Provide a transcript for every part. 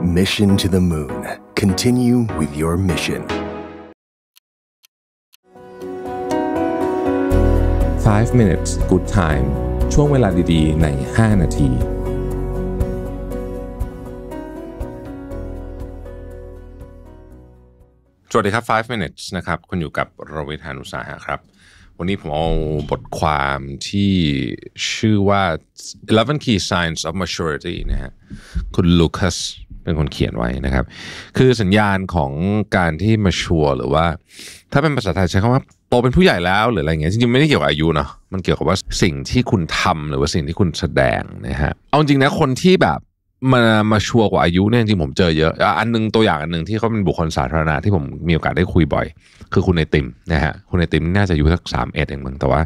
Mission to the Moon. Continue with your mission. Five minutes good time. ช่วงเวลาดีๆ ใน 5 นาที สวัสดีครับ 5 minutes นะครับ คุณอยู่กับโรวิฮานุสาหะครับวันนี้ผมเอาบทความที่ชื่อว่า 11 Key Signs of Maturity นะฮะคุณลูคัสเป็นคนเขียนไว้นะครับ คือสัญญาณของการที่มาชัวหรือว่า ถ้าเป็นภาษาไทยใช้คำว่าโตเป็นผู้ใหญ่แล้วหรืออะไรเงี้ยจริงๆไม่ได้เกี่ยวกับอายุเนาะมันเกี่ยวกับว่าสิ่งที่คุณทำหรือว่าสิ่งที่คุณแสดงนะฮะเอาจริงนะคนที่แบบมามาชัวร์กว่าอายุเนี่ยจริงผมเจอเยอะ อันนึงตัวอย่างอันหนึ่งที่เขาเป็นบุคคลสาธารณะที่ผมมีโอกาสได้คุยบ่อย คือคุณในติมนะฮะคุณในติมน่าจะอายุสักสามเอ็ดเองมึงแต่ว่า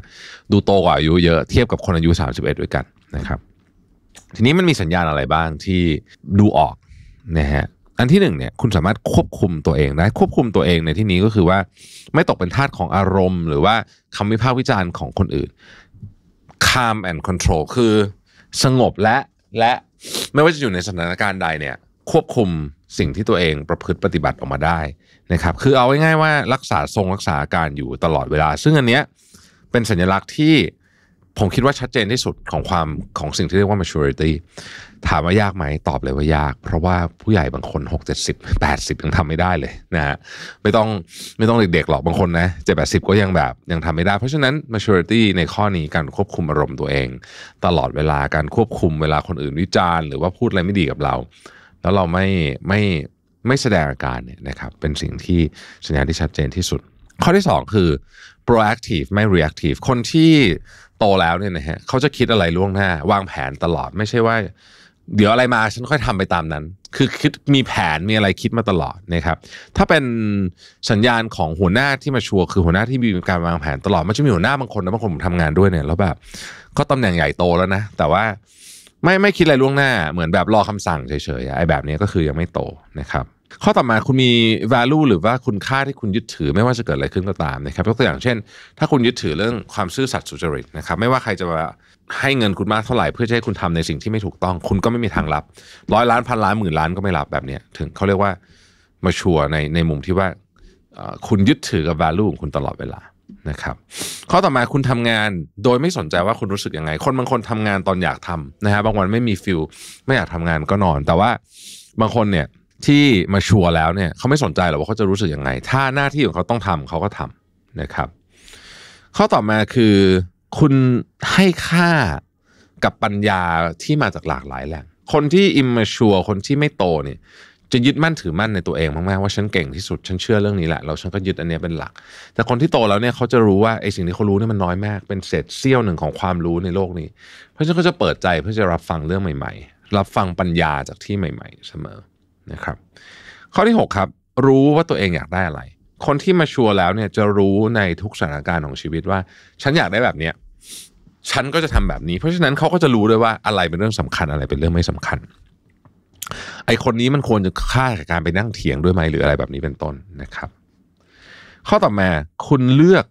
ดูโตกว่าอายุเยอะเทียบกับคนอายุสามสิบเอ็ดด้วยกันนะครับ ทีนี้มันมีสัญญาณอะไรบ้างที่ดูออกนะฮะอันที่หนึ่งเนี่ยคุณสามารถควบคุมตัวเองได้ควบคุมตัวเองในที่นี้ก็คือว่า ไม่ตกเป็นทาสของอารมณ์ หรือว่าคำวิพากษ์วิจารณ์ของคนอื่น calm and control คือสงบและและไม่ว่าจะอยู่ในสถานการณ์ใดเนี่ยควบคุมสิ่งที่ตัวเองประพฤติปฏิบัติออกมาได้นะครับคือเอาง่ายๆว่ารักษาทรงรักษาการอยู่ตลอดเวลา ซึ่งอันเนี้ยเป็นสัญลักษณ์ที่ผมคิดว่าชัดเจนที่สุดของความของสิ่งที่เรียกว่า maturity ถามว่ายากไหม ตอบเลยว่ายาก เพราะว่าผู้ใหญ่บางคน6 70 80ยังทำไม่ได้เลยนะฮะ ไม่ต้องไม่ต้องเด็กๆหรอก บางคนนะเจ็ดแปดสิบก็ยังแบบ ยังทำไม่ได้ เพราะฉะนั้น maturity ในข้อนี้การควบคุมอารมณ์ตัวเอง ตลอดเวลาการควบคุมเวลาคนอื่นวิจารณ์หรือว่าพูดอะไรไม่ดีกับเรา แล้วเราไม่ไม่ไม่แสดงอาการเนี่ยนะครับเป็นสิ่งที่สัญญาณที่ชัดเจนที่สุด ข้อที่ 2 คือ proactive ไม่ reactive คนที่โตแล้วเนี่ยนะฮะเขาจะคิดอะไรล่วงหน้าวางแผนตลอดไม่ใช่ว่าเดี๋ยวอะไรมาฉันค่อยทำไปตามนั้น คือคิดมีแผนมีอะไรคิดมาตลอดนะครับ ถ้าเป็นสัญญาณของหัวหน้าที่มาชัวร์คือหัวหน้าที่มีการวางแผนตลอด มันจะมีหัวหน้าบางคนนะบางคนผมทำงานด้วยเนี่ยแล้วแบบ ก็ตตำแหน่งใหญ่โตแล้วนะ แต่ว่าไม่ไม่คิดอะไรล่วงหน้าเหมือนแบบรอคำสั่งเฉยๆไอ้แบบนี้ก็คือยังไม่โตนะครับข้อต่อมาคุณมี value หรือว่าคุณค่าที่คุณยึดถือไม่ว่าจะเกิดอะไรขึ้นก็ตามนะครับยกตัวอย่างเช่น ถ้าคุณยึดถือเรื่องความซื่อสัตย์สุจริตนะครับไม่ว่าใครจะมาให้เงินคุณมากเท่าไหร่ เพื่อให้คุณทำในสิ่งที่ไม่ถูกต้อง คุณก็ไม่มีทางรับ ร้อยล้านพันล้านหมื่นล้านก็ไม่รับแบบนี้ถึงเขาเรียกว่ามาชัวในในมุมที่ว่าคุณยึดถือกับ value ของคุณตลอดเวลานะครับข้อต่อมาคุณทำงานโดยไม่สนใจว่าคุณรู้สึกยังไง คนบางคนทำงานตอนอยากทำนะฮะบางวันไม่มีฟิลไม่อยากทำงานก็นอน แต่ว่าบางคนเนี่ยที่มาชัวร์แล้วเนี่ยเขาไม่สนใจหรอกว่าเขาจะรู้สึกยังไง ถ้าหน้าที่ของเขาต้องทำ เขาก็ทำนะครับข้อต่อมาคือคุณให้ค่ากับปัญญาที่มาจากหลากหลายแหล่งคนที่อิมมาชัวคนที่ไม่โตเนี่ยจะยึดมั่นถือมั่นในตัวเองมากๆว่าฉันเก่งที่สุด ฉันเชื่อเรื่องนี้แหละเราฉันก็ยึดอันนี้เป็นหลัก แต่คนที่โตแล้วเนี่ยเขาจะรู้ว่าไอ้สิ่งที่เขารู้เนี่ยมันน้อยมาก เป็นเศษเสี้ยวหนึ่งของความรู้ในโลกนี้ เพราะฉะนั้นเขาจะเปิดใจเพื่อจะรับฟังเรื่องใหม่ๆรับฟังปัญญาจากที่ใหม่ ๆ เสมอนะครับ ข้อที่ 6 ครับ รู้ว่าตัวเองอยากได้อะไร คนที่มาชัวร์แล้วเนี่ยจะรู้ในทุกสถานการณ์ของชีวิตว่าฉันอยากได้แบบเนี้ยฉันก็จะทำแบบนี้ เพราะฉะนั้นเขาก็จะรู้ด้วยว่าอะไรเป็นเรื่องสำคัญอะไรเป็นเรื่องไม่สำคัญไอคนนี้มันควรจะค่ากับการไปนั่งเถียงด้วยไหมหรืออะไรแบบนี้เป็นต้นนะครับ ข้อต่อมาคุณเลือก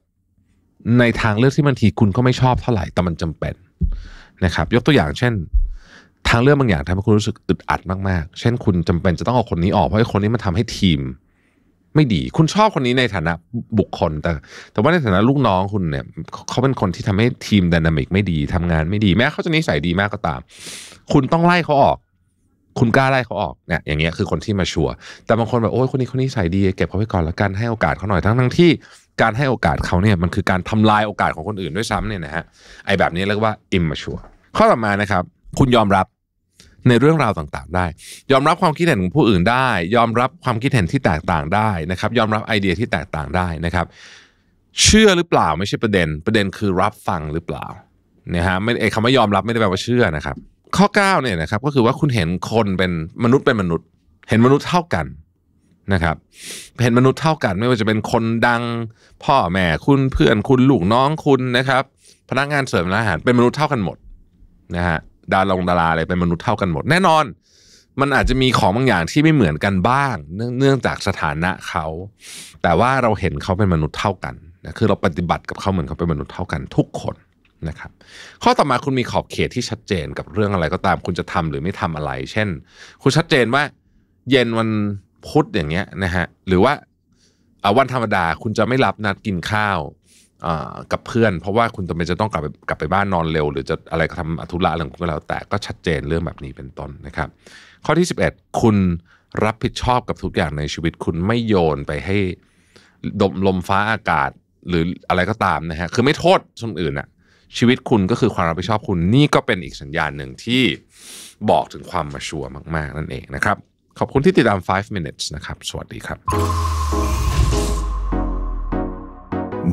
ในทางเลือกที่บางทีคุณก็ไม่ชอบเท่าไหร่แต่มันจำเป็นนะครับ ยกตัวอย่างเช่น ทางเลือกบางอย่างทำให้คุณรู้สึกอึดอัดมากๆ เช่น คุณจำเป็นจะต้องเอาคนนี้ออก เพราะคนนี้มันทำให้ทีม ไม่ดี คุณชอบคนนี้ในฐานะบุคคลแต่แต่ว่าในฐานะลูกน้องคุณเนี่ยเขาเป็นคนที่ทำให้ทีมดินามิกไม่ดีทำงานไม่ดีแม้เขาจะนิสัยดีมากก็ตาม คุณต้องไล่เขาออกคุณกล้าไล่เขาออกเนี่ยอย่างเงี้ยคือคนที่มาชัวร์แต่บางคนแบบโอ้ยคนนี้คนนี้ใส่ดี เก็บเขาไว้ก่อนแล้วกันให้โอกาสเขาหน่อยทั้งทั้งที่การให้โอกาสเขาเนี่ยมันคือการทำลายโอกาสของคนอื่นด้วยซ้ำเนี่ยนะฮะไอแบบนี้เรียกว่าอิมมาชัวข้อต่อมานะครับ คุณยอมรับในเรื่องราวต่าง ๆ ได้ ยอมรับความคิดเห็นของผู้อื่นได้ ยอมรับความคิดเห็นที่แตกต่างได้นะครับ ยอมรับไอเดียที่แตกต่างได้นะครับ เชื่อหรือเปล่าไม่ใช่ประเด็น ประเด็นคือรับฟังหรือเปล่านะฮะไม่ไอคำว่ายอมรับไม่ได้แปลว่าเชื่อนะครับข้อ9เนี่ยนะครับก็คือว่าคุณเห็นคนเป็นมนุษย์เป็นมนุษย์ เห็นมนุษย์เท่ากันนะครับเห็นมนุษย์เท่ากัน ไม่ว่าจะเป็นคนดังพ่อแม่คุณเพื่อนคุณลูกน้องคุณนะครับพนักงานเสิร์ฟร้านอาหารเป็นมนุษย์เท่ากันหมดนะฮะดาราดาราอะไรเป็นมนุษย์เท่ากันหมดแน่นอน มันอาจจะมีของบางอย่างที่ไม่เหมือนกันบ้าง เนื่องจากสถานะเขา แต่ว่าเราเห็นเขาเป็นมนุษย์เท่ากันคือเราปฏิบัติกับเขาเหมือนเขาเป็นมนุษย์เท่ากัน ทุกคนนะครับข้อต่อมาคุณมีขอบเขตที่ชัดเจนกับเรื่องอะไรก็ตาม คุณจะทำหรือไม่ทำอะไร เช่น คุณชัดเจนว่า เย็นวันพุธอย่างเงี้ยนะฮะหรือว่าวันธรรมดาคุณจะไม่รับนัดกินข้าวกับเพื่อน เพราะว่าคุณจำเป็นจะต้องกลับไปกลับไปบ้านนอนเร็ว หรือจะอะไรก็ทำอธุระอะไรก็แล้วแต่ก็ชัดเจนเรื่องแบบนี้เป็นต้นนะครับข้อที่ 11 คุณรับผิดชอบกับทุกอย่างในชีวิตคุณไม่โยนไปให้ดมลมฟ้าอากาศหรืออะไรก็ตามนะฮะคือไม่โทษคนอื่นอะชีวิตคุณก็คือความรับผิดชอบคุณนี่ก็เป็นอีกสัญญาณหนึ่งที่บอกถึงความมาชัวร์มาก ๆ นั่นเองนะครับ ขอบคุณที่ติดตาม 5 minutes นะครับ สวัสดีครับ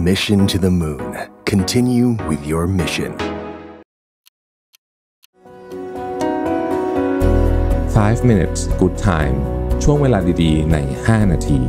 Mission to the Moon Continue with your mission 5 minutes good time ช่วงเวลาดีๆ ใน 5 นาที